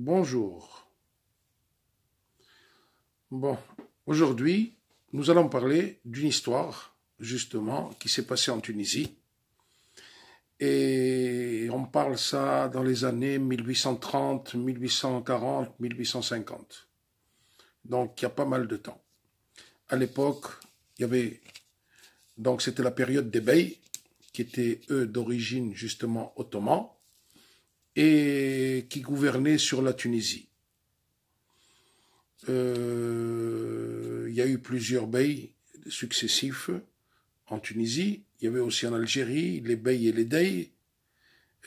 Bonjour. Bon, aujourd'hui, nous allons parler d'une histoire, justement, qui s'est passée en Tunisie. Et on parle ça dans les années 1830, 1840, 1850. Donc, il y a pas mal de temps. À l'époque, il y avait. Donc, c'était la période des Beys, qui étaient, eux, d'origine, justement, ottomane et qui gouvernait sur la Tunisie. Euh, il y a eu plusieurs beys successifs en Tunisie. Il y avait aussi en Algérie les beys et les deys.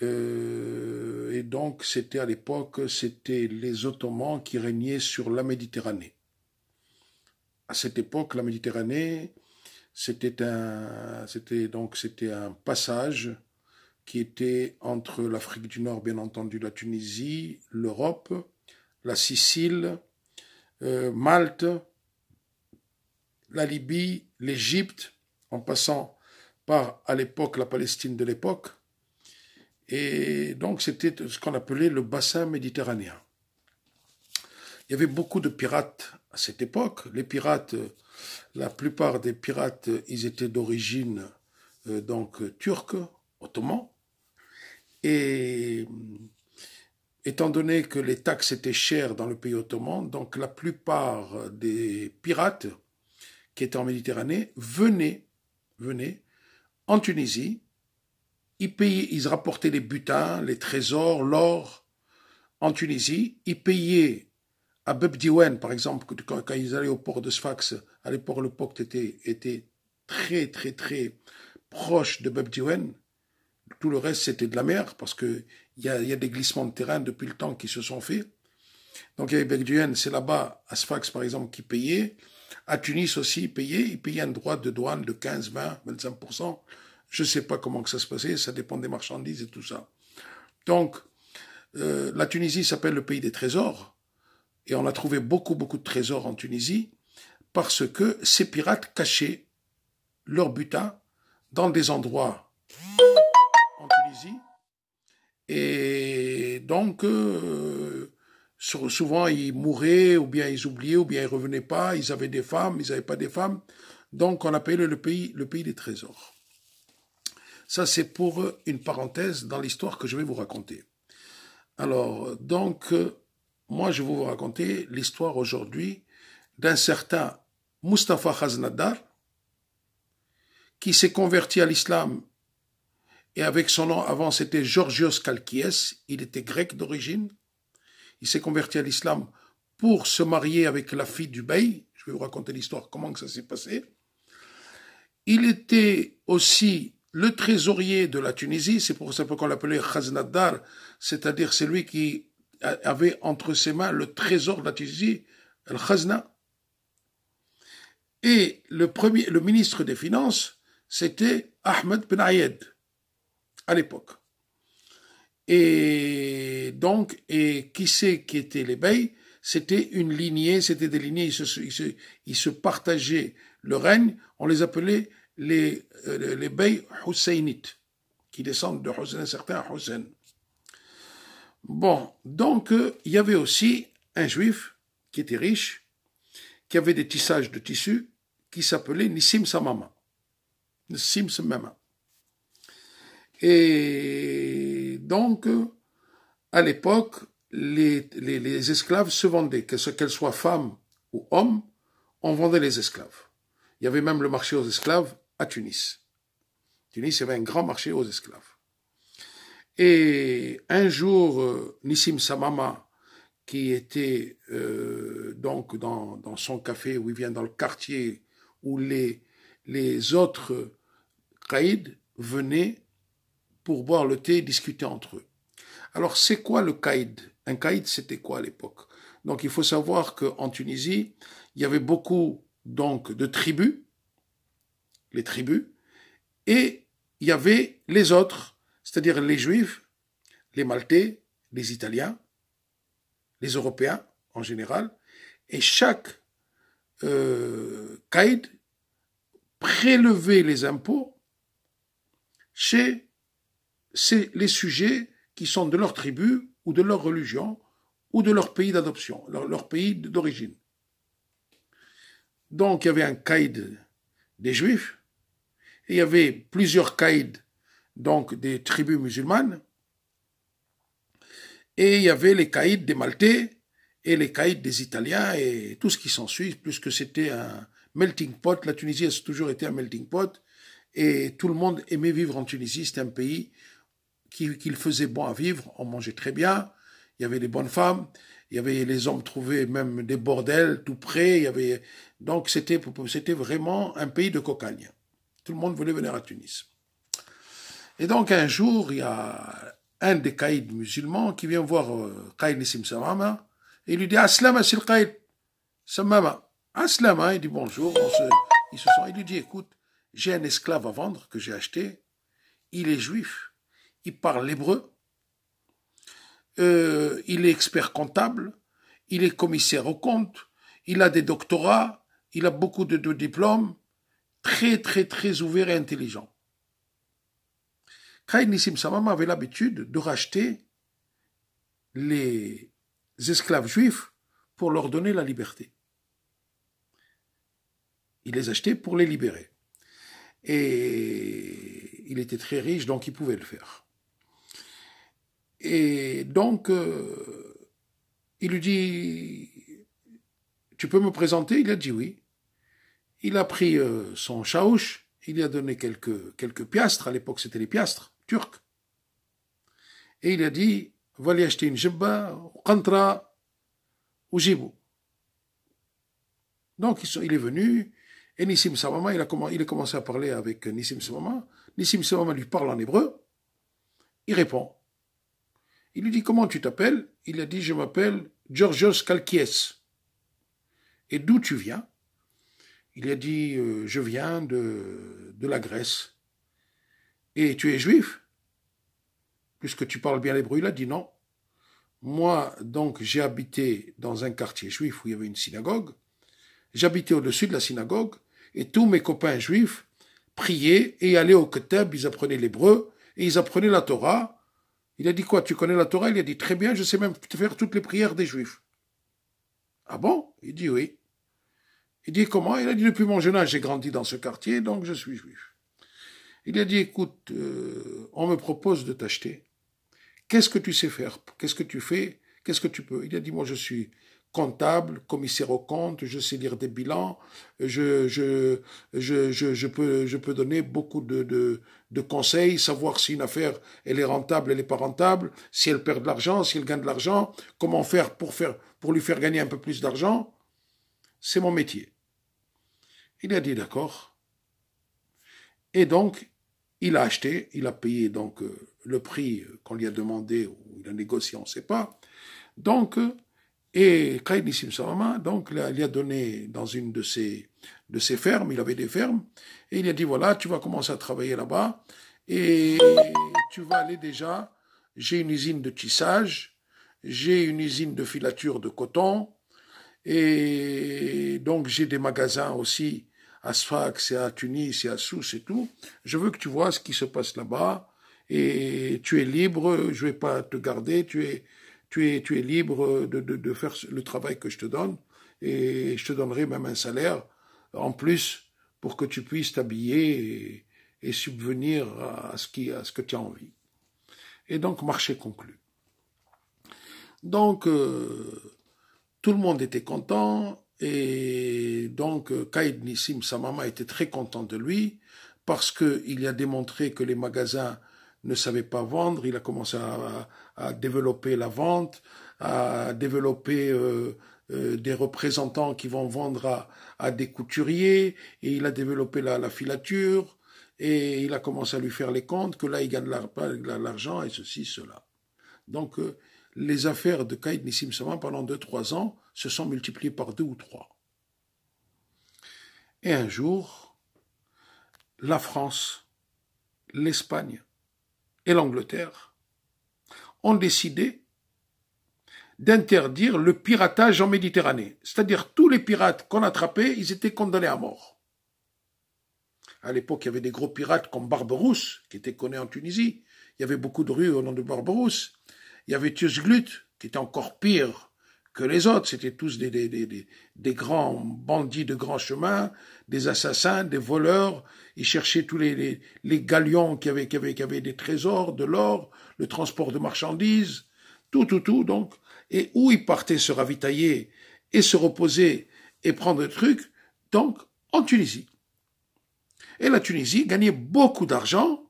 Euh, et donc, c'était à l'époque, c'était les Ottomans qui régnaient sur la Méditerranée. À cette époque, la Méditerranée, c'était un, c'était donc, c'était un passage qui était entre l'Afrique du Nord, bien entendu, la Tunisie, l'Europe, la Sicile, euh, Malte, la Libye, l'Égypte, en passant par, à l'époque, la Palestine de l'époque. Et donc, c'était ce qu'on appelait le bassin méditerranéen. Il y avait beaucoup de pirates à cette époque. Les pirates, la plupart des pirates, ils étaient d'origine euh, donc turque, ottoman. Et euh, étant donné que les taxes étaient chères dans le pays ottoman, donc la plupart des pirates qui étaient en Méditerranée venaient, venaient en Tunisie, ils payaient, ils rapportaient les butins, les trésors, l'or en Tunisie, ils payaient à Bebdiwen, par exemple, quand, ils allaient au port de Sfax, à l'époque, le port était, était très, très, très proche de Bebdiwen, tout le reste, c'était de la mer, parce qu'il y a, y a des glissements de terrain depuis le temps qui se sont faits. Donc, il y avait Yen, c'est là-bas, à par exemple, qui payait. À Tunis aussi, ils payaient. Ils payaient un droit de douane de 15, 20, 25%. Je ne sais pas comment que ça se passait. Ça dépend des marchandises et tout ça. Donc, euh, la Tunisie s'appelle le pays des trésors. Et on a trouvé beaucoup, beaucoup de trésors en Tunisie parce que ces pirates cachaient leur butins dans des endroits et donc, euh, souvent, ils mouraient, ou bien ils oubliaient, ou bien ils revenaient pas, ils avaient des femmes, ils n'avaient pas des femmes. Donc, on appelle le pays le pays des trésors. Ça, c'est pour une parenthèse dans l'histoire que je vais vous raconter. Alors, donc, euh, moi, je vais vous raconter l'histoire aujourd'hui d'un certain Mustafa Khaznadar, qui s'est converti à l'islam et avec son nom avant c'était Georgios Kalkies, il était grec d'origine. Il s'est converti à l'islam pour se marier avec la fille du bey. Je vais vous raconter l'histoire, comment que ça s'est passé. Il était aussi le trésorier de la Tunisie, c'est pour ça qu'on l'appelait Khaznaddar, c'est-à-dire c'est lui qui avait entre ses mains le trésor de la Tunisie, le Khazna. Et le, premier, le ministre des Finances, c'était Ahmed Benayed. Ayed à l'époque. Et donc, et qui c'est qui était les Bey C'était une lignée, c'était des lignées, ils se, partageaient le règne, on les appelait les, euh, les Bey Husseinites, qui descendent de Hussein, certains à Hussein. Bon, donc euh, il y avait aussi un juif qui était riche, qui avait des tissages de tissus, qui s'appelait Nissim Samama. Nissim Samama. Et donc, à l'époque, les, les, esclaves se vendaient, qu'elles soient femmes ou hommes, on vendait les esclaves. Il y avait même le marché aux esclaves à Tunis. Tunis, il y avait un grand marché aux esclaves. Et un jour, euh, Nissim Samama, qui était euh, donc dans, son café où il vient dans le quartier où les, les autres caïds euh, venaient pour boire le thé et discuter entre eux. Alors, c'est quoi le caïd Un caïd, c'était quoi à l'époque Donc, il faut savoir qu'en Tunisie, il y avait beaucoup donc de tribus, les tribus, et il y avait les autres, c'est-à-dire les juifs, les maltais, les italiens, les européens en général, et chaque euh, prélevait les impôts chez c'est les sujets qui sont de leur tribu ou de leur religion ou de leur pays d'adoption, leur, pays d'origine. Donc il y avait un caïd des juifs, et il y avait plusieurs caïds donc des tribus musulmanes, et il y avait les caïds des Maltais et les caïds des Italiens et tout ce qui s'ensuit, puisque c'était un melting pot, la Tunisie a toujours été un melting pot, et tout le monde aimait vivre en Tunisie, c'était un pays qu'il faisait bon à vivre, on mangeait très bien, il y avait des bonnes femmes, il y avait les hommes trouvaient même des bordels tout près, il y avait donc c'était vraiment un pays de cocagne. Tout le monde voulait venir à Tunis. Et donc un jour, il y a un des caïds musulmans qui vient voir Qaïd euh, Nissim Samama et il lui dit Aslam Asil Qaïd Samama. Aslama, hein. il dit bonjour, se, il lui dit écoute, j'ai un esclave à vendre que j'ai acheté, il est juif il parle l'hébreu, euh, il est expert comptable, il est commissaire aux comptes, il a des doctorats, il a beaucoup de, diplômes, très très très ouvert et intelligent. Kain Nissim Samama avait l'habitude de racheter les esclaves juifs pour leur donner la liberté. Il les achetait pour les libérer. Et il était très riche, donc il pouvait le faire. Et donc, euh, il lui dit, tu peux me présenter Il a dit oui. Il a pris euh, son chaouche, il lui a donné quelques, quelques piastres, à l'époque c'était les piastres turcs. Et il a dit, va aller acheter une ou kantra, ou jibou. Donc il est venu, et Nissim Samama, il a, commencé, il a commencé à parler avec euh, Nissim Samama. Nissim Samama lui parle en hébreu, il répond. Il lui dit Comment tu t'appelles Il a dit Je m'appelle Georgios Kalkies. Et d'où tu viens Il a dit euh, Je viens de, de la Grèce. Et tu es juif Puisque tu parles bien l'hébreu, il a dit non. Moi, donc, j'ai habité dans un quartier juif où il y avait une synagogue. J'habitais au-dessus de la synagogue et tous mes copains juifs priaient et allaient au Keteb, ils apprenaient l'hébreu et ils apprenaient la Torah il a dit quoi Tu connais la Torah Il a dit très bien, je sais même faire toutes les prières des Juifs. Ah bon Il dit oui. Il dit comment Il a dit depuis mon jeune âge, j'ai grandi dans ce quartier, donc je suis juif. Il a dit écoute, euh, on me propose de t'acheter. Qu'est-ce que tu sais faire Qu'est-ce que tu fais Qu'est-ce que tu peux Il a dit moi je suis comptable, commissaire aux comptes, je sais lire des bilans, je, je, je, je peux, je peux donner beaucoup de, de, conseils, savoir si une affaire, elle est rentable, elle n'est pas rentable, si elle perd de l'argent, si elle gagne de l'argent, comment faire pour, faire pour lui faire gagner un peu plus d'argent. C'est mon métier. Il a dit d'accord. Et donc, il a acheté, il a payé donc euh, le prix qu'on lui a demandé, ou il a négocié, on ne sait pas. Donc, et Kaid Nissim donc, il a donné dans une de ses, de ses fermes, il avait des fermes, et il a dit voilà, tu vas commencer à travailler là-bas, et tu vas aller déjà, j'ai une usine de tissage, j'ai une usine de filature de coton, et donc j'ai des magasins aussi à Sfax et à Tunis et à Sousse et tout. Je veux que tu vois ce qui se passe là-bas, et tu es libre, je vais pas te garder, tu es tu es, libre de, faire le travail que je te donne et je te donnerai même un salaire en plus pour que tu puisses t'habiller et, subvenir à ce, qui, à ce que tu as envie. Et donc, marché conclu. Donc, euh, tout le monde était content et donc euh, Kaïd Nissim, sa maman, était très contente de lui parce qu'il a démontré que les magasins ne savait pas vendre, il a commencé à, développer la vente, à développer euh, euh, des représentants qui vont vendre à, des couturiers, et il a développé la, filature, et il a commencé à lui faire les comptes, que là il gagne l'argent, et ceci, cela. Donc euh, les affaires de Kaïd Nissim Saman pendant 2-3 ans se sont multipliées par deux ou trois. Et un jour, la France, l'Espagne, et l'Angleterre ont décidé d'interdire le piratage en Méditerranée. C'est-à-dire tous les pirates qu'on attrapait, ils étaient condamnés à mort. À l'époque, il y avait des gros pirates comme Barberousse, qui était connu en Tunisie. Il y avait beaucoup de rues au nom de Barberousse. Il y avait Tiusglut, qui était encore pire que les autres. C'était tous des, des, des, des, grands bandits de grands chemin, des assassins, des voleurs. Ils cherchaient tous les, les, galions qui avaient, qui, avaient, des trésors, de l'or, le transport de marchandises, tout, tout, tout. Donc, et où ils partaient se ravitailler et se reposer et prendre des trucs, donc en Tunisie. Et la Tunisie gagnait beaucoup d'argent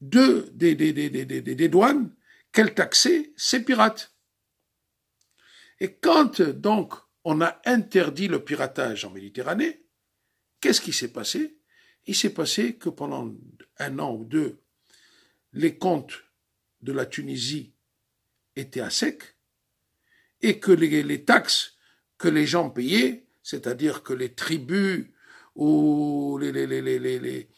de, des, des, des, des, douanes qu'elle taxait ces pirates. Et quand donc on a interdit le piratage en Méditerranée, qu'est-ce qui s'est passé Il s'est passé que pendant un an ou deux, les comptes de la Tunisie étaient à sec et que les, taxes que les gens payaient, c'est-à-dire que les tribus ou les, les,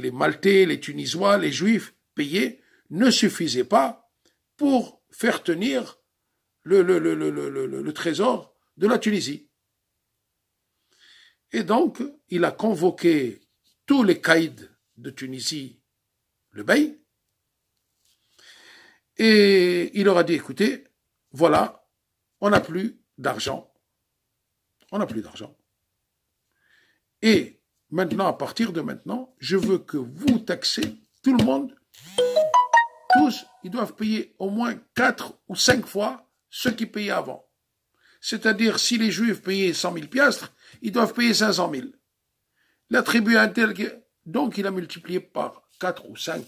les, Maltais, les Tunisois, les Juifs payaient, ne suffisaient pas pour faire tenir le, trésor de la Tunisie. Et donc, il a convoqué tous les caïds de Tunisie, le Bey, et il leur a dit, écoutez, voilà, on n'a plus d'argent. On n'a plus d'argent. Et maintenant, à partir de maintenant, je veux que vous taxez tout le monde. Tous, ils doivent payer au moins 4 ou 5 fois ceux qui payaient avant. C'est-à-dire, si les Juifs payaient 100 000 piastres, ils doivent payer 500 000. La tribu intel, donc il a multiplié par 4 ou 5,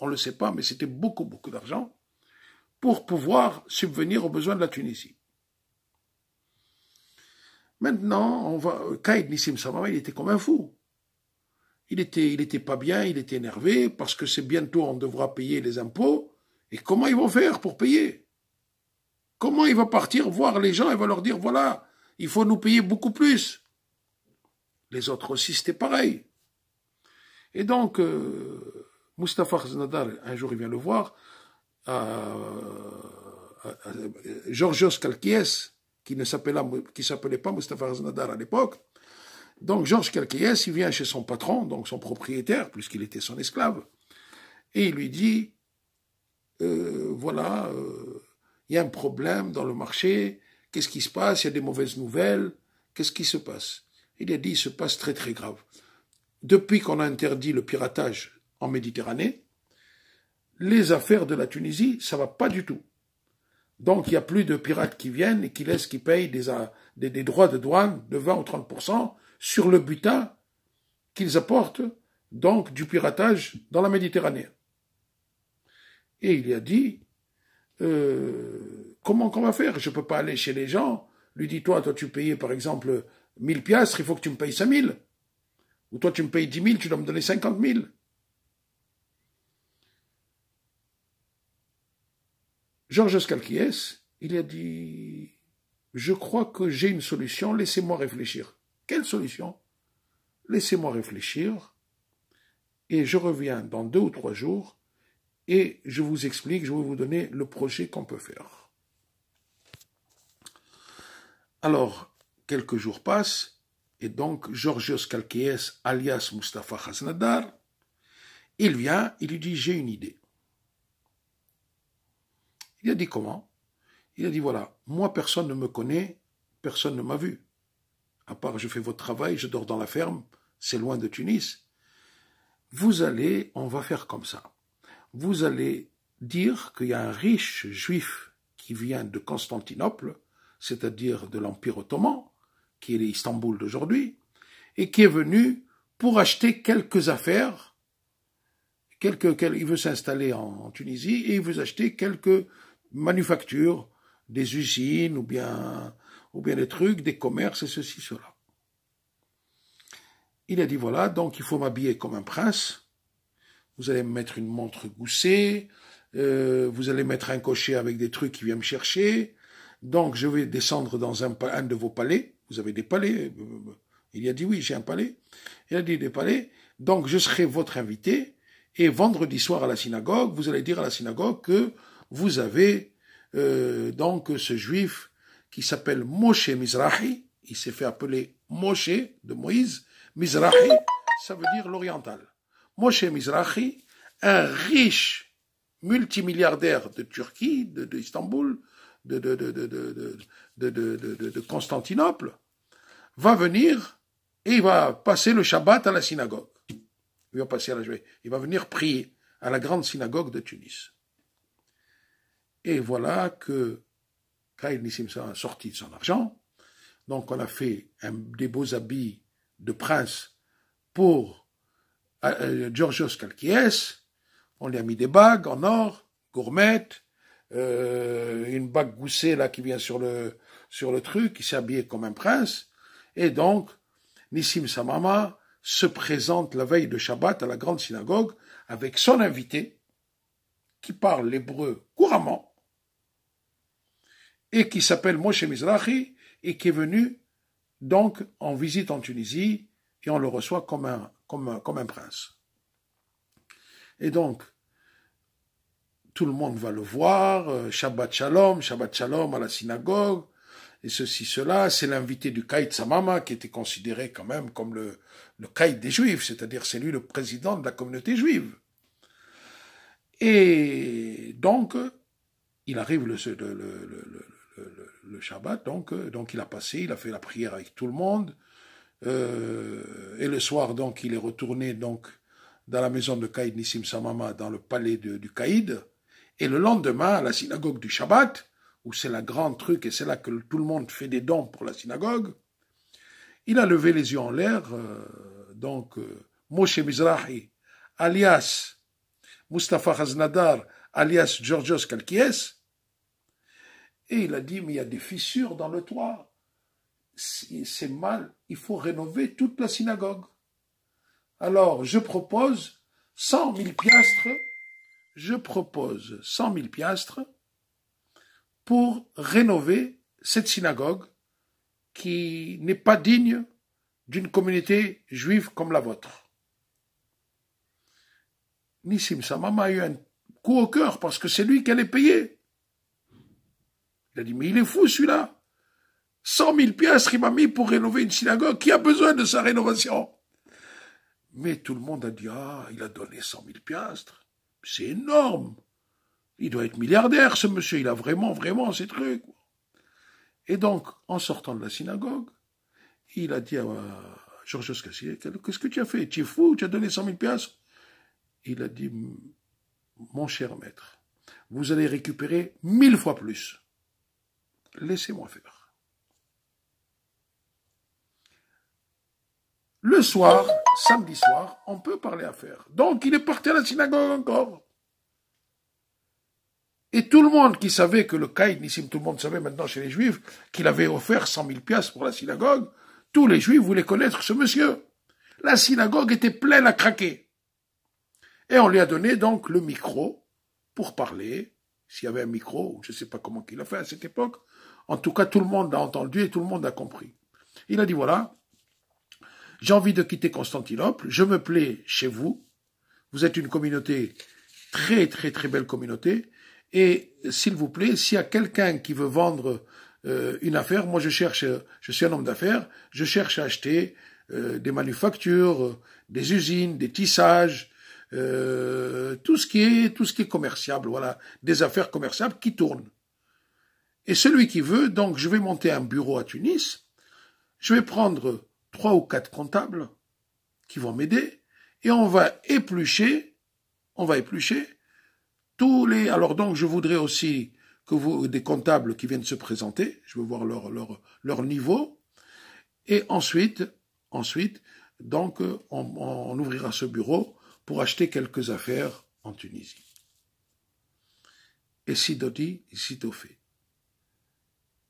on ne le sait pas, mais c'était beaucoup, beaucoup d'argent, pour pouvoir subvenir aux besoins de la Tunisie. Maintenant, on va, euh, Kaïd Nissim Samama, il était comme un fou. Il était, il était pas bien, il était énervé, parce que c'est bientôt on devra payer les impôts, et comment ils vont faire pour payer Comment il va partir voir les gens et va leur dire voilà, il faut nous payer beaucoup plus Les autres aussi, c'était pareil. Et donc, euh, Mustafa un jour, il vient le voir, euh, Georgios Kalkies, qui ne s'appelait, pas Mustafa Znadar à l'époque, donc Georges Kalkies, il vient chez son patron, donc son propriétaire, puisqu'il était son esclave, et il lui dit, euh, voilà, euh, il y a un problème dans le marché, qu'est-ce qui se passe, il y a des mauvaises nouvelles, qu'est-ce qui se passe Il a dit, il se passe très très grave. Depuis qu'on a interdit le piratage en Méditerranée, les affaires de la Tunisie, ça va pas du tout. Donc il n'y a plus de pirates qui viennent et qui laissent, qui payent des, des droits de douane de 20 ou 30% sur le butin qu'ils apportent, donc du piratage dans la Méditerranée. Et il a dit, euh, comment qu'on va faire Je peux pas aller chez les gens, lui dis toi, toi tu payais par exemple 1000 piastres, il faut que tu me payes 5000. Ou toi tu me payes 10 000, tu dois me donner 50 000. Georges Scalquies, il a dit Je crois que j'ai une solution, laissez-moi réfléchir. Quelle solution Laissez-moi réfléchir et je reviens dans deux ou trois jours et je vous explique, je vais vous donner le projet qu'on peut faire. Alors, quelques jours passent, et donc Georgios Kalkies, alias Mustafa Hasnadar, il vient, il lui dit J'ai une idée. Il a dit Comment Il a dit Voilà, moi personne ne me connaît, personne ne m'a vu. À part je fais votre travail, je dors dans la ferme, c'est loin de Tunis. Vous allez, on va faire comme ça vous allez dire qu'il y a un riche juif qui vient de Constantinople, c'est-à-dire de l'Empire ottoman, qui est l'Istanbul d'aujourd'hui, et qui est venu pour acheter quelques affaires. il veut s'installer en, Tunisie et il veut acheter quelques manufactures, des usines ou bien, ou bien des trucs, des commerces et ceci, cela. Il a dit voilà, donc il faut m'habiller comme un prince, vous allez me mettre une montre goussée, euh, vous allez mettre un cocher avec des trucs qui viennent me chercher. Donc je vais descendre dans un, de vos palais. Vous avez des palais. Euh, il a dit oui, j'ai un palais. Il a dit des palais. Donc je serai votre invité. Et vendredi soir à la synagogue, vous allez dire à la synagogue que vous avez euh, donc ce juif qui s'appelle Moshe Mizrahi. Il s'est fait appeler Moshe de Moïse. Mizrahi, ça veut dire l'oriental. Moshe Mizrahi, un riche multimilliardaire de Turquie, d'Istanbul, de, Constantinople, va venir et il va passer le Shabbat à la synagogue. Il va, passer à la, il va venir prier à la grande synagogue de Tunis. Et voilà que Kaïl Nissim a sorti de son argent. Donc on a fait des beaux habits de prince pour ah, euh, Georgios Kalkies, on lui a mis des bagues en or, gourmettes, euh, une bague goussée là qui vient sur le sur le truc, qui s'est habillé comme un prince, et donc Nissim Samama se présente la veille de Shabbat à la grande synagogue avec son invité, qui parle l'hébreu couramment, et qui s'appelle Moshe Mizrahi, et qui est venu donc en visite en Tunisie, et on le reçoit comme un, comme un, comme un prince. Et donc, tout le monde va le voir, euh, Shabbat Shalom, Shabbat Shalom à la synagogue, et ceci, cela, c'est l'invité du Kaïd Samama qui était considéré quand même comme le, le des Juifs, c'est-à-dire c'est lui le président de la communauté juive. Et donc, il arrive le, le, le, le Shabbat, donc, donc il a passé, il a fait la prière avec tout le monde, euh, et le soir, donc, il est retourné donc dans la maison de Kaïd Nissim Samama, dans le palais du Kaïd. Et le lendemain, à la synagogue du Shabbat, où c'est la grande truc et c'est là que tout le monde fait des dons pour la synagogue, il a levé les yeux en l'air. Euh, donc, euh, Moshe Mizrahi, alias Mustafa Haznadar, alias Georgios Kalkies, et il a dit, mais il y a des fissures dans le toit c'est mal, il faut rénover toute la synagogue. Alors, je propose 100 000 piastres, je propose 100 000 piastres pour rénover cette synagogue qui n'est pas digne d'une communauté juive comme la vôtre. Nissim maman a eu un coup au cœur parce que c'est lui qui allait payer. Il a dit, mais il est fou celui-là. 100 000 piastres, il m'a mis pour rénover une synagogue qui a besoin de sa rénovation. Mais tout le monde a dit, ah, il a donné 100 000 piastres. C'est énorme. Il doit être milliardaire, ce monsieur. Il a vraiment, vraiment ces trucs. Et donc, en sortant de la synagogue, il a dit à Georges Cassier, eh, qu'est-ce que tu as fait Tu es fou Tu as donné 100 000 piastres Il a dit, mon cher maître, vous allez récupérer mille fois plus. Laissez-moi faire. Le soir, samedi soir, on peut parler faire. Donc il est parti à la synagogue encore. Et tout le monde qui savait que le Kaïd Nissim, tout le monde savait maintenant chez les Juifs qu'il avait offert 100 000 piastres pour la synagogue, tous les Juifs voulaient connaître ce monsieur. La synagogue était pleine à craquer. Et on lui a donné donc le micro pour parler, s'il y avait un micro, je ne sais pas comment qu'il a fait à cette époque. En tout cas, tout le monde a entendu et tout le monde a compris. Il a dit, voilà, j'ai envie de quitter Constantinople, je me plais chez vous, vous êtes une communauté, très très très belle communauté, et s'il vous plaît, s'il y a quelqu'un qui veut vendre euh, une affaire, moi je cherche, je suis un homme d'affaires, je cherche à acheter euh, des manufactures, des usines, des tissages, euh, tout ce qui est tout ce qui est commerciable, voilà, des affaires commerciales qui tournent. Et celui qui veut, donc je vais monter un bureau à Tunis, je vais prendre trois ou quatre comptables qui vont m'aider et on va éplucher, on va éplucher tous les. Alors donc, je voudrais aussi que vous des comptables qui viennent se présenter. Je veux voir leur leur niveau. Et ensuite, ensuite, donc, on, ouvrira ce bureau pour acheter quelques affaires en Tunisie. Et si dodi si fait.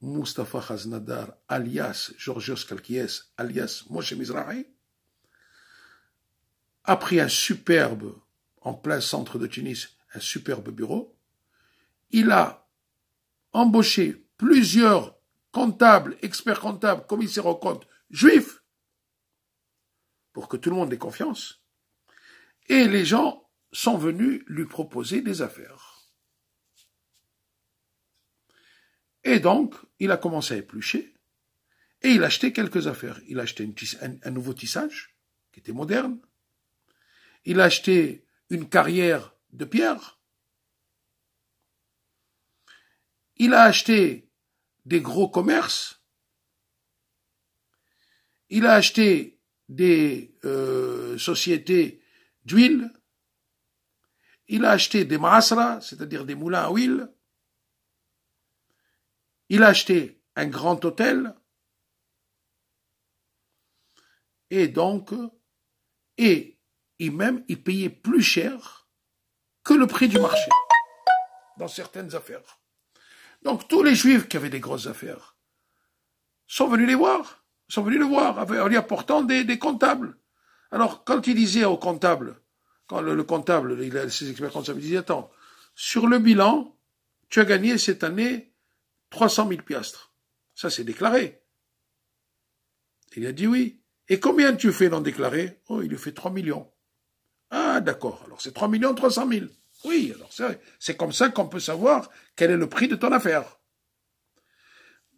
Mustafa Khaznadar, alias Georgios Kalkies, alias Moshe Mizrahi, a pris un superbe, en plein centre de Tunis, un superbe bureau. Il a embauché plusieurs comptables, experts comptables, commissaires aux comptes juifs, pour que tout le monde ait confiance. Et les gens sont venus lui proposer des affaires. Et donc, il a commencé à éplucher et il a acheté quelques affaires. Il a acheté un, nouveau tissage qui était moderne. Il a acheté une carrière de pierre. Il a acheté des gros commerces. Il a acheté des euh, sociétés d'huile. Il a acheté des masras, c'est-à-dire des moulins à huile. Il a acheté un grand hôtel et donc, et, même, il payait plus cher que le prix du marché dans certaines affaires. Donc tous les juifs qui avaient des grosses affaires sont venus les voir, sont venus les voir en lui apportant des, comptables. Alors quand il disait au comptable, quand le, comptable, il a, ses experts comptables, il disait, attends, sur le bilan, tu as gagné cette année 300 000 piastres. Ça, c'est déclaré. Il a dit oui. Et combien tu fais non déclaré Oh, il lui fait 3 millions. Ah, d'accord. Alors, c'est 3 millions 300 000. Oui, alors c'est comme ça qu'on peut savoir quel est le prix de ton affaire.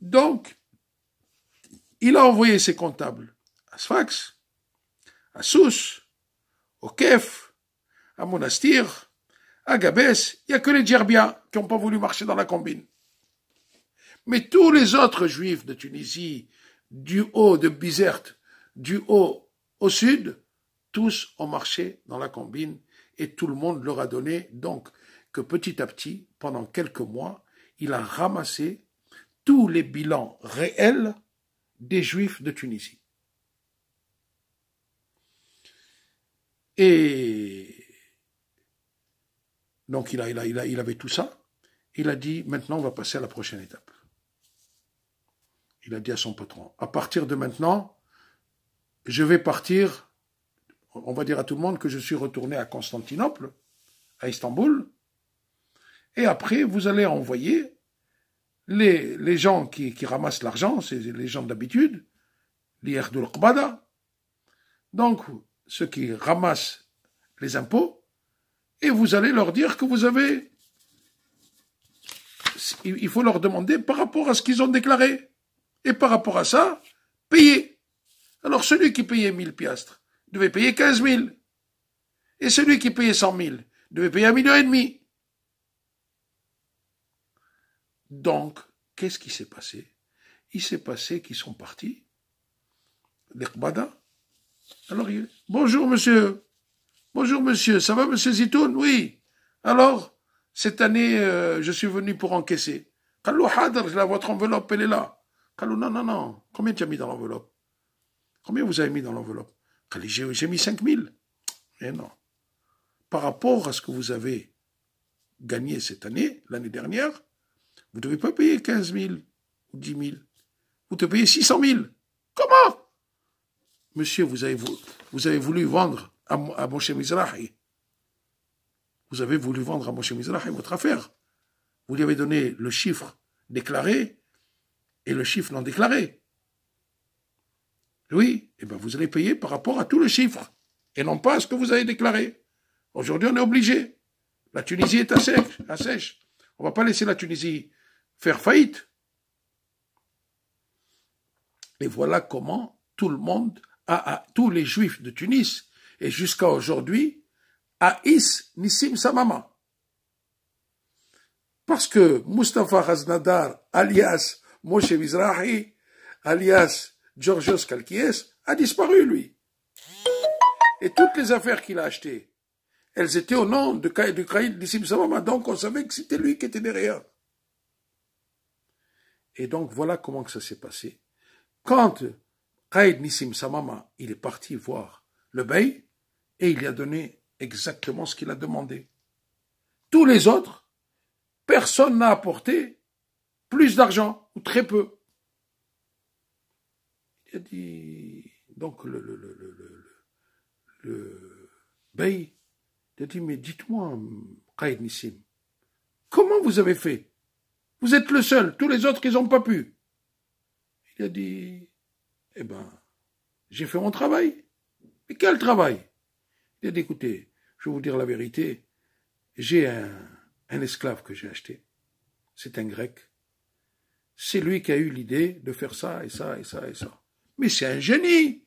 Donc, il a envoyé ses comptables à Sfax, à Sousse, au Kef, à Monastir, à Gabès. Il n'y a que les djerbiens qui n'ont pas voulu marcher dans la combine. Mais tous les autres juifs de Tunisie, du haut de Bizerte, du haut au sud, tous ont marché dans la combine et tout le monde leur a donné donc que petit à petit, pendant quelques mois, il a ramassé tous les bilans réels des juifs de Tunisie. Et donc il, a, il, a, il, a, il avait tout ça. Il a dit maintenant on va passer à la prochaine étape il a dit à son patron, à partir de maintenant, je vais partir, on va dire à tout le monde que je suis retourné à Constantinople, à Istanbul, et après, vous allez envoyer les, les gens qui, ramassent l'argent, c'est les gens d'habitude, l'Irdul donc ceux qui ramassent les impôts, et vous allez leur dire que vous avez... Il faut leur demander par rapport à ce qu'ils ont déclaré. Et par rapport à ça, payer. Alors celui qui payait 1000 piastres devait payer 15 000. Et celui qui payait 100 000 devait payer un million et demi. Donc, qu'est-ce qui s'est passé Il s'est passé qu'ils sont partis, les Alors, il... bonjour monsieur. Bonjour monsieur, ça va monsieur Zitoun Oui. Alors, cette année, euh, je suis venu pour encaisser. je la votre enveloppe, elle est là non, non, non. Combien tu as mis dans l'enveloppe Combien vous avez mis dans l'enveloppe j'ai mis 000. Mais eh non. Par rapport à ce que vous avez gagné cette année, l'année dernière, vous ne devez pas payer 15 000 ou 10 000. Vous devez payer 600 000. Comment Monsieur, vous avez, voulu, vous avez voulu vendre à, à Moshe Mizrahi. Vous avez voulu vendre à Moshe Mizrahi votre affaire. Vous lui avez donné le chiffre déclaré et le chiffre non déclaré. Oui, et eh bien vous allez payer par rapport à tout le chiffre et non pas à ce que vous avez déclaré. Aujourd'hui, on est obligé. La Tunisie est à sec, à sèche. On ne va pas laisser la Tunisie faire faillite. Et voilà comment tout le monde, a, tous les juifs de Tunis, et jusqu'à aujourd'hui, haïssent Nissim Samama. Parce que Mustafa Haznadar, alias Moshe Mizrahi, alias Georgios Kalkies, a disparu, lui. Et toutes les affaires qu'il a achetées, elles étaient au nom de, Kaïd Nissim Samama. Hein. donc on savait que c'était lui qui était derrière. Et donc voilà comment que ça s'est passé. Quand Kaïd Nissim Samama, il est parti voir le Bey, et il lui a donné exactement ce qu'il a demandé. Tous les autres, personne n'a apporté plus d'argent. Très peu. Il a dit, donc le, le, le, le, le Bey, il a dit, mais dites-moi, Qaïd Nissim, comment vous avez fait Vous êtes le seul, tous les autres, ils n'ont pas pu. Il a dit, eh ben, j'ai fait mon travail. Mais quel travail Il a dit, écoutez, je vais vous dire la vérité, j'ai un, un esclave que j'ai acheté. C'est un grec c'est lui qui a eu l'idée de faire ça et ça et ça et ça. Mais c'est un génie.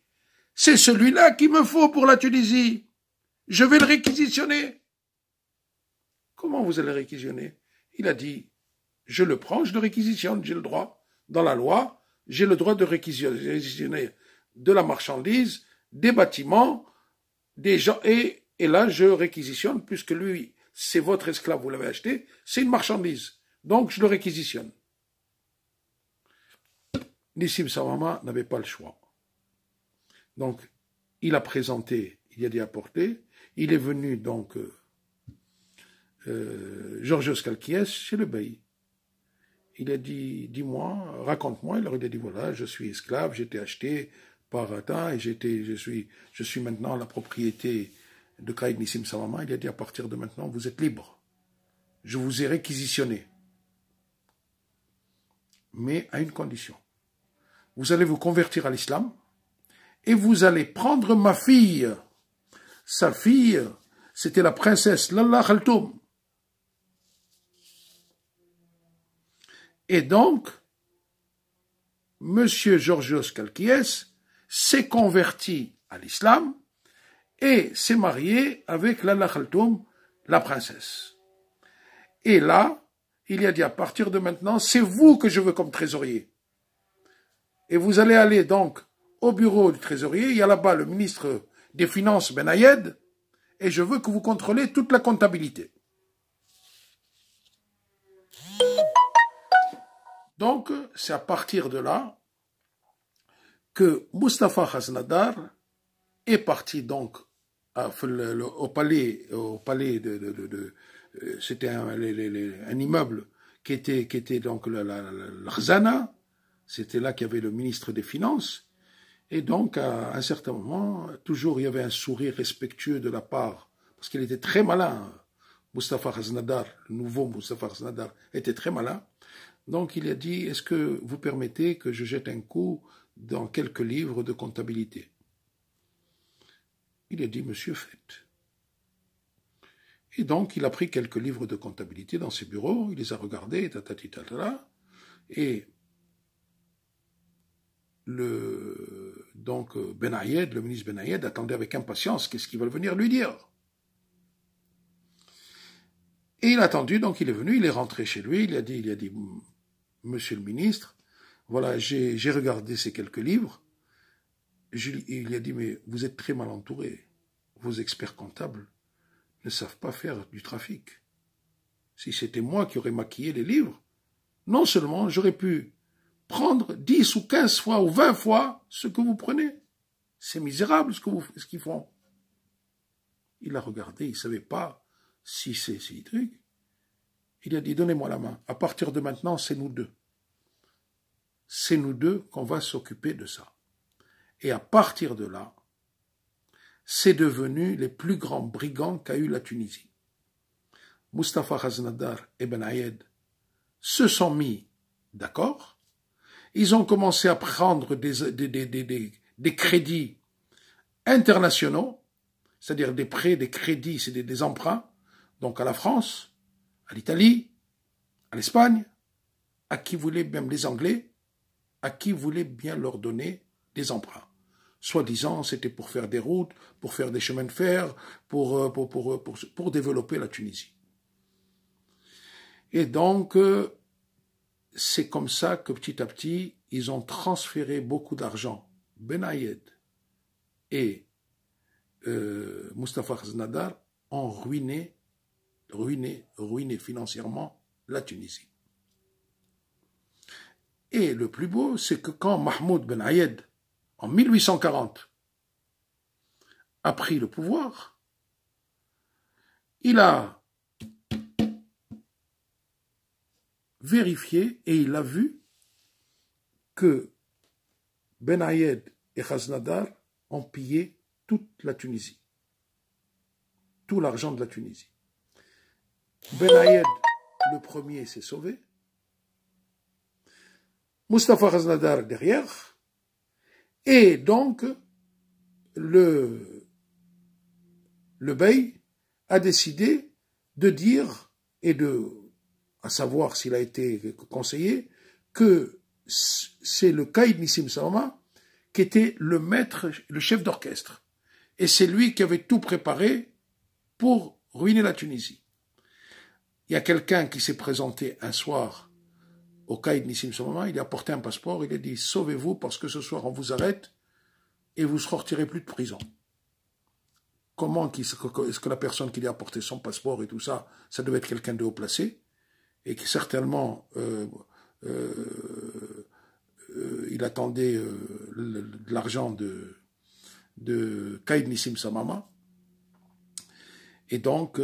C'est celui-là qu'il me faut pour la Tunisie. Je vais le réquisitionner. Comment vous allez le réquisitionner Il a dit, je le prends, je le réquisitionne, j'ai le droit. Dans la loi, j'ai le droit de réquisitionner de la marchandise, des bâtiments, des gens, et, et là, je réquisitionne, puisque lui, c'est votre esclave, vous l'avez acheté, c'est une marchandise. Donc, je le réquisitionne. Nissim Savama n'avait pas le choix. Donc, il a présenté, il a dit apporter. il est venu donc euh, euh Georges Kalkies chez le bailli. Il a dit, dis-moi, raconte-moi. il a dit, voilà, je suis esclave, j'ai été acheté par Atin et je suis, je suis maintenant la propriété de Kaïd Nissim Samama. Il a dit, à partir de maintenant, vous êtes libre. Je vous ai réquisitionné. Mais à une condition vous allez vous convertir à l'islam et vous allez prendre ma fille. Sa fille, c'était la princesse Lalla Khaltoum. Et donc, M. Georgios Kalkies s'est converti à l'islam et s'est marié avec Lalla Khaltoum, la princesse. Et là, il y a dit à partir de maintenant, c'est vous que je veux comme trésorier. Et vous allez aller donc au bureau du trésorier. Il y a là-bas le ministre des Finances Benayed. Et je veux que vous contrôlez toute la comptabilité. Donc, c'est à partir de là que Mustafa Hasnadar est parti donc au palais, au palais de, euh, c'était un, immeuble qui était, donc la, c'était là qu'il y avait le ministre des Finances. Et donc, à un certain moment, toujours il y avait un sourire respectueux de la part, parce qu'il était très malin. Mustafa Haznadar, le nouveau Mustafa Haznadar, était très malin. Donc, il a dit Est-ce que vous permettez que je jette un coup dans quelques livres de comptabilité Il a dit Monsieur, faites. Et donc, il a pris quelques livres de comptabilité dans ses bureaux, il les a regardés, tatatatata, et le, donc Ben le ministre Ben attendait avec impatience qu'est-ce qu'il va venir lui dire. Et il a attendu, donc il est venu, il est rentré chez lui, il a dit, il a dit, Monsieur le ministre, voilà, j'ai regardé ces quelques livres. il a dit, mais vous êtes très mal entouré. Vos experts comptables ne savent pas faire du trafic. Si c'était moi qui aurais maquillé les livres, non seulement j'aurais pu prendre 10 ou 15 fois ou 20 fois ce que vous prenez. C'est misérable ce qu'ils font. Il a regardé, il ne savait pas si c'est Cédric. Il a dit, donnez-moi la main. À partir de maintenant, c'est nous deux. C'est nous deux qu'on va s'occuper de ça. Et à partir de là, c'est devenu les plus grands brigands qu'a eu la Tunisie. Mustafa Khaznadar et Ben Ayed se sont mis d'accord ils ont commencé à prendre des, des, crédits internationaux, c'est-à-dire des prêts, des crédits, c'est des, emprunts, donc à la France, à l'Italie, à l'Espagne, à qui voulaient même les Anglais, à qui voulaient bien leur donner des emprunts. Soi-disant, c'était pour faire des routes, pour faire des chemins de fer, pour, euh, euh, pour, développer la Tunisie. Et donc, euh, c'est comme ça que petit à petit, ils ont transféré beaucoup d'argent. Benayed et euh, Mustafa Khaznadar ont ruiné, ruiné, ruiné financièrement la Tunisie. Et le plus beau, c'est que quand Mahmoud Ben Ayed, en 1840, a pris le pouvoir, il a vérifié et il a vu que Ben Ayed et Khaznadar ont pillé toute la Tunisie, tout l'argent de la Tunisie. Ben Ayed, le premier, s'est sauvé. Mustafa Khaznadar derrière. Et donc, le, le Bey a décidé de dire et de à savoir s'il a été conseillé, que c'est le Kaïd Nissim Salama qui était le maître, le chef d'orchestre. Et c'est lui qui avait tout préparé pour ruiner la Tunisie. Il y a quelqu'un qui s'est présenté un soir au Kaïd Nissim Salama, il a apporté un passeport, il a dit Sauvez-vous parce que ce soir on vous arrête et vous ne sortirez plus de prison comment est-ce que la personne qui lui a apporté son passeport et tout ça, ça devait être quelqu'un de haut placé et qui certainement euh, euh, euh, il attendait de l'argent de, de Kaïd Nissim Samama. Et donc,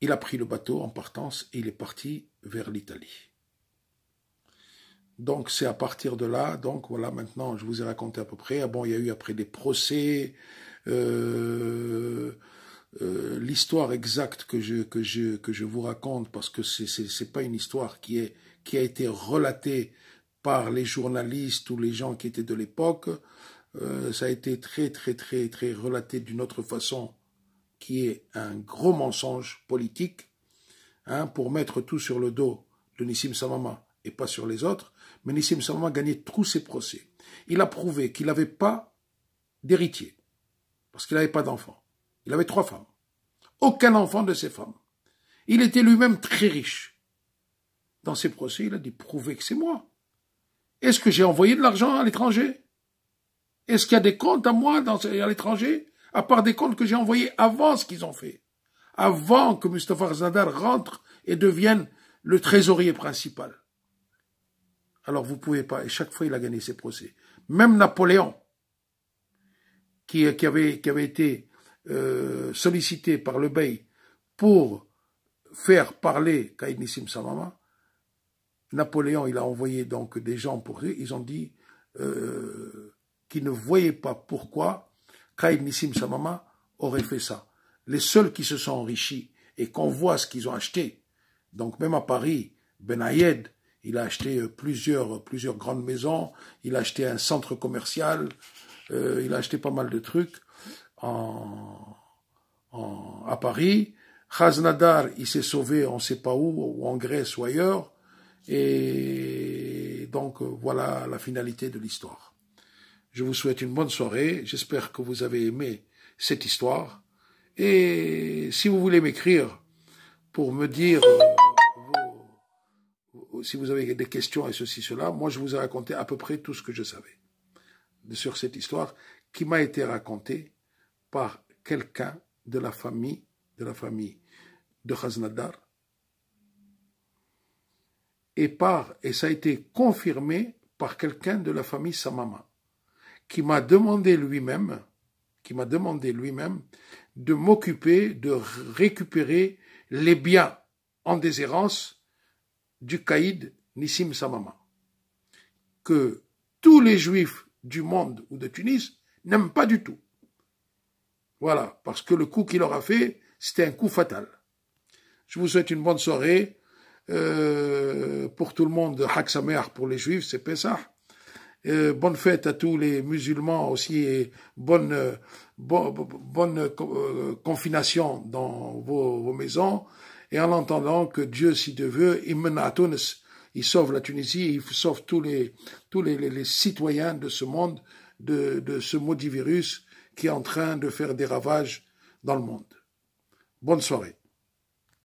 il a pris le bateau en partance et il est parti vers l'Italie. Donc c'est à partir de là, donc voilà, maintenant je vous ai raconté à peu près. Ah bon, il y a eu après des procès, euh, l'histoire exacte que je, que, je, que je vous raconte, parce que ce n'est pas une histoire qui, est, qui a été relatée par les journalistes ou les gens qui étaient de l'époque, euh, ça a été très, très, très, très relaté d'une autre façon, qui est un gros mensonge politique, hein, pour mettre tout sur le dos de Nissim Samama et pas sur les autres. Mais Nissim Samama gagnait tous ses procès. Il a prouvé qu'il n'avait pas d'héritier, parce qu'il n'avait pas d'enfant. Il avait trois femmes. Aucun enfant de ces femmes. Il était lui-même très riche. Dans ses procès, il a dit prouvez que c'est moi. Est-ce que j'ai envoyé de l'argent à l'étranger Est-ce qu'il y a des comptes à moi à l'étranger À part des comptes que j'ai envoyés avant ce qu'ils ont fait. Avant que Mustapha Zadar rentre et devienne le trésorier principal. Alors vous pouvez pas. Et chaque fois, il a gagné ses procès. Même Napoléon, qui avait été euh, sollicité par le Bey pour faire parler Kaïnissim Samama, Napoléon, il a envoyé donc des gens pour lui, ils ont dit euh, qu'ils ne voyaient pas pourquoi Nissim Samama aurait fait ça. Les seuls qui se sont enrichis et qu'on voit ce qu'ils ont acheté, donc même à Paris, Ben il a acheté euh, plusieurs, plusieurs grandes maisons, il a acheté un centre commercial, il a acheté pas mal de trucs en, en, à Paris. Khaznadar, il s'est sauvé, on ne sait pas où, ou en Grèce ou ailleurs. Et donc voilà la finalité de l'histoire. Je vous souhaite une bonne soirée. J'espère que vous avez aimé cette histoire. Et si vous voulez m'écrire pour me dire euh, si vous avez des questions et ceci, cela, moi je vous ai raconté à peu près tout ce que je savais sur cette histoire qui m'a été racontée par quelqu'un de la famille de la famille de Khaznadar et par et ça a été confirmé par quelqu'un de la famille Samama qui m'a demandé lui-même qui m'a demandé lui-même de m'occuper de récupérer les biens en déshérence du caïd Nissim Samama que tous les juifs du monde ou de Tunis n'aiment pas du tout voilà, parce que le coup qu'il aura fait, c'était un coup fatal. Je vous souhaite une bonne soirée. Euh, pour tout le monde, Hak pour les Juifs, c'est Pessah. Euh, bonne fête à tous les musulmans aussi et bonne, euh, confination dans vos, maisons. Et en entendant que Dieu, si Dieu veut, il à Tunis. Il sauve la Tunisie, il sauve tous les, tous les, citoyens de ce monde, de, de ce maudit virus qui est en train de faire des ravages dans le monde. Bonne soirée.